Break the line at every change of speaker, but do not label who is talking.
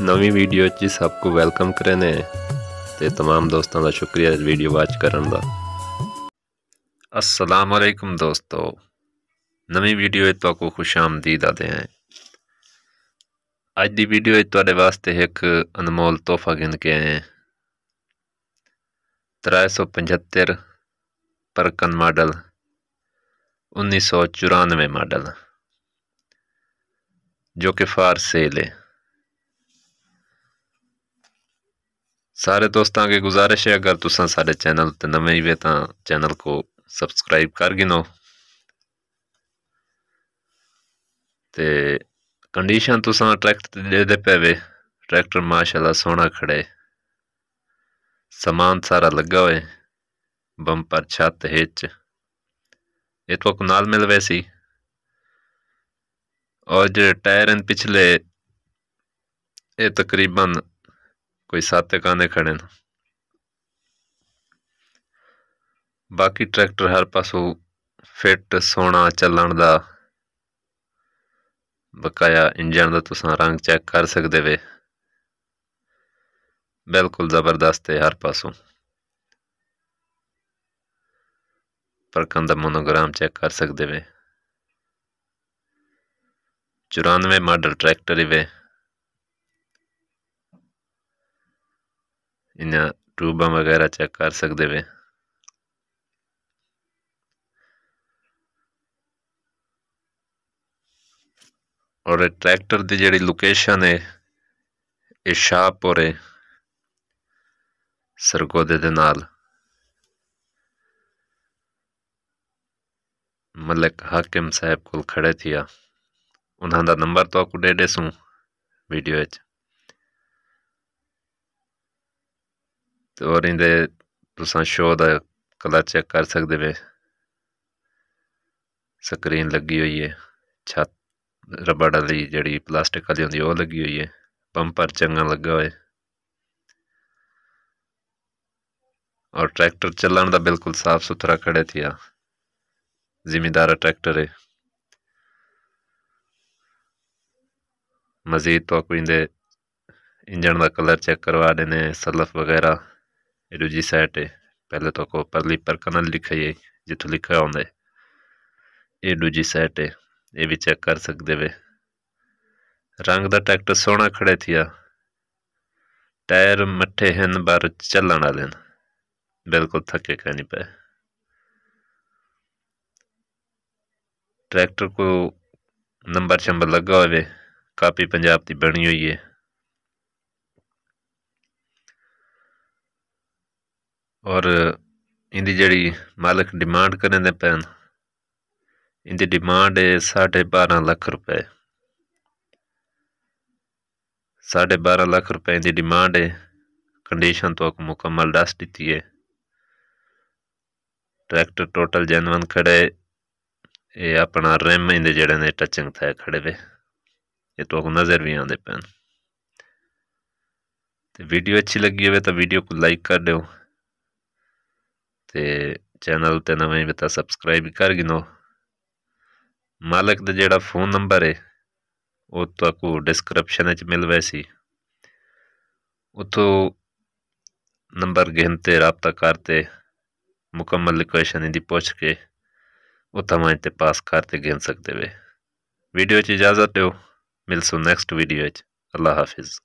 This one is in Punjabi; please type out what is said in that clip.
ਨਵੀਂ ਵੀਡੀਓ 'ਚ ਸਭ ਨੂੰ ਵੈਲਕਮ ਕਰੇ ਨੇ ਤੇ तमाम ਦੋਸਤਾਂ ਦਾ ਸ਼ੁਕਰੀਆ ਵੀਡੀਓ ਵਾਚ ਕਰਨ ਦਾ ਅਸਲਾਮ ਅਲੈਕਮ ਦੋਸਤੋ ਨਵੀਂ ਵੀਡੀਓ 'ਤੇ ਤੁਹਾਨੂੰ ਖੁਸ਼ ਆਮਦੀਦ ਆਦੇ ਆਂ ਅੱਜ ਦੀ ਵੀਡੀਓ 'ਚ ਤੁਹਾਡੇ ਵਾਸਤੇ ਇੱਕ ਅਨਮੋਲ ਤੋਹਫਾ ਗਿੰਦ ਕੇ ਆਏ ਹਾਂ 375 ਪਰਕਨ ਮਾਡਲ 1994 ਮਾਡਲ ਜੋ ਕਿ फार ਸੇਲ ਹੈ ਸਾਰੇ ਦੋਸਤਾਂ ਅਗੇ ਗੁਜ਼ਾਰਿਸ਼ ਹੈ ਅਗਰ ਤੁਸੀਂ ਸਾਡੇ ਚੈਨਲ ਤੇ ਨਵੇਂ ਹੀ ਵੇ ਤਾਂ ਚੈਨਲ ਕੋ ਸਬਸਕ੍ਰਾਈਬ ਕਰ ਗਿਨੋ ਤੇ ਕੰਡੀਸ਼ਨ ਤੁਸੀਂ ਟਰੈਕਟਰ ਦੇ ਦੇ ਪਵੇ ਟਰੈਕਟਰ ਮਾਸ਼ਾਅੱਲਾ ਸੋਹਣਾ ਖੜੇ ਸਮਾਨ ਸਾਰਾ ਲੱਗਾ ਹੋਏ ਬੰਪਰ ਛੱਤ ਹਿੱਚ ਇਹ ਤੋਂ ਕੁਨਾਲ ਮਿਲਵੇ ਸੀ ਔਰ ਜਿਹੜੇ ਟਾਇਰ ਇਨ ਪਿਛਲੇ ਇਹ ਤਕਰੀਬਨ ਕੋਈ ਸੱਤ ਕਾਨੇ ਖੜੇ ਨੇ ਬਾਕੀ ਟਰੈਕਟਰ ਹਰ ਪਾਸੋਂ ਫਿੱਟ ਸੋਨਾ ਚੱਲਣ ਦਾ ਬਕਾਇਆ ਇੰਜਨ ਦਾ ਤੁਸੀਂ ਰੰਗ ਚੈੱਕ ਕਰ ਸਕਦੇ ਵੇ ਬਿਲਕੁਲ ਜ਼ਬਰਦਸਤ ਹੈ ਹਰ ਪਾਸੋਂ ਪਰ ਦਾ ਮੋਨੋਗ੍ਰਾਮ ਚੈੱਕ ਕਰ ਸਕਦੇ ਵੇ 94 ਮਾਡਲ ਟਰੈਕਟਰ ਹੀ ਵੇ ਇਹਨਾਂ ਟੂਬਾਂ ਵਗੈਰਾ ਚੈੱਕ ਕਰ ਸਕਦੇ ਵੇ ਔਰ ਟਰੈਕਟਰ ਦੀ ਜਿਹੜੀ ਲੋਕੇਸ਼ਨ ਹੈ ਇਹ ਸ਼ਾਹਪੁਰੇ ਸਰਗੋਦੇ ਦੇ ਨਾਲ ਮਲਕ ਹਾਕਮ ਸਾਹਿਬ ਕੋਲ ਖੜੇ ਥਿਆ ਉਹਨਾਂ ਦਾ ਨੰਬਰ ਤੋਂ ਕੁਡੇ ਦੇ ਦੇਸੂ ਵੀਡੀਓ ਵਿੱਚ ਤੇ ਔਰ ਇਹਦੇ ਤੁਸੀਂ ਸ਼ੋ ਦਾ ਕਲਰ ਚੈੱਕ ਕਰ ਸਕਦੇ ਵੇ ਸਕਰੀਨ ਲੱਗੀ ਹੋਈ ਹੈ ਛੱਤ ਰਬੜ ਵਾਲੀ ਜਿਹੜੀ ਪਲਾਸਟਿਕ ਵਾਲੀ ਹੁੰਦੀ ਉਹ ਲੱਗੀ ਹੋਈ ਹੈ ਬੰਪਰ ਚੰਗਾ ਲੱਗਾ ਹੋਇਆ और ट्रैक्टर चलाने का बिल्कुल साफ सुथरा खड़े थी जिम्मेदार ट्रैक्टर है मजीद तो इंजन का कलर चेक करवा देने सलफ वगैरह ਇਹ ਦੂਜੀ ਸਾਈਟ ਹੈ ਪਹਿਲੇ ਤੋਂ ਕੋ ਪਰਲੀ ਪਰਕ ਨਾਲ ਲਿਖਾਈ ਹੈ ਜਿੱਥੋਂ ਲਿਖਿਆ ਹੁੰਦਾ ਹੈ ਇਹ ਦੂਜੀ ਸਾਈਟ ਹੈ ਇਹ ਵੀ ਚੈੱਕ ਕਰ ਸਕਦੇ ਵੇ ਰੰਗ ਦਾ ਟਰੈਕਟਰ ਸੋਹਣਾ ਖੜੇ ਥਿਆ ਟਾਇਰ ਮੱਠੇ ਹਨ ਬਰ ਚੱਲਣ ਵਾਲੇ ਨੇ ਬਿਲਕੁਲ ਥੱਕੇ ਕਹਿ ਨਹੀਂ ਪਏ ਟਰੈਕਟਰ ਕੋ ਨੰਬਰ ਚੰਬਰ ਲੱਗਾ ਹੋਵੇ ਕਾਪੀ ਪੰਜਾਬ ਦੀ ਬਣੀ ਹੋਈ ਹੈ ਔਰ ਇਹਦੀ ਜਿਹੜੀ ਮਾਲਕ ਡਿਮਾਂਡ ਕਰਨ ਦੇ ਪੈਨ ਇਹਦੀ ਡਿਮਾਂਡ ਹੈ 12.5 ਲੱਖ ਰੁਪਏ 12.5 ਲੱਖ ਰੁਪਏ ਦੀ ਡਿਮਾਂਡ ਹੈ ਕੰਡੀਸ਼ਨ ਤੋਂ ਮੁਕੰਮਲ ਦੱਸ ਦਿੱਤੀ ਹੈ ਟਰੈਕਟਰ ਟੋਟਲ ਜੈਨੂਨ ਖੜੇ ਇਹ ਆਪਣਾ ਰਿਮ ਇਹਦੇ ਜਿਹੜੇ ਨੇ ਟਚਿੰਗ ਥੈ ਖੜੇ ਵੇ ਇਹ ਤੁਹਾਨੂੰ ਨਜ਼ਰ ਵੀ ਆਉਂਦੇ ਪੈਨ ਤੇ ਵੀਡੀਓ ਅੱਛੀ ਲੱਗੀ ਹੋਵੇ ਤਾਂ ਵੀਡੀਓ ਨੂੰ ਲਾਈਕ ਕਰ ਦਿਓ ਤੇ ਚੈਨਲ ਉਤੇ ਨਵੇਂ ਵੀ ਤਾਂ ਸਬਸਕ੍ਰਾਈਬ ਕਰ ਗਿਨੋ ਮਾਲਕ ਦਾ ਜਿਹੜਾ ਫੋਨ ਨੰਬਰ ਹੈ ਉਹ ਤੁਹਾਨੂੰ ਡਿਸਕ੍ਰਿਪਸ਼ਨ ਵਿੱਚ ਮਿਲ ਵੈਸੀ ਉਤੋਂ ਨੰਬਰ ਗਿਣਤੇ رابطہ ਕਰਤੇ ਮੁਕੰਮਲ ਕੁਐਸਚਨ ਦੀ ਪੁੱਛ ਕੇ ਉਹ ਤਮਾਂ ਤੇ ਪਾਸ ਕਰਤੇ ਗਿਣ ਸਕਦੇ ਵੇ ਵੀਡੀਓ 'ਚ ਇਜਾਜ਼ਤ ਦਿਓ ਮਿਲਸੋ ਨੈਕਸਟ ਵੀਡੀਓ 'ਚ ਅੱਲਾ ਹਾਫਿਜ਼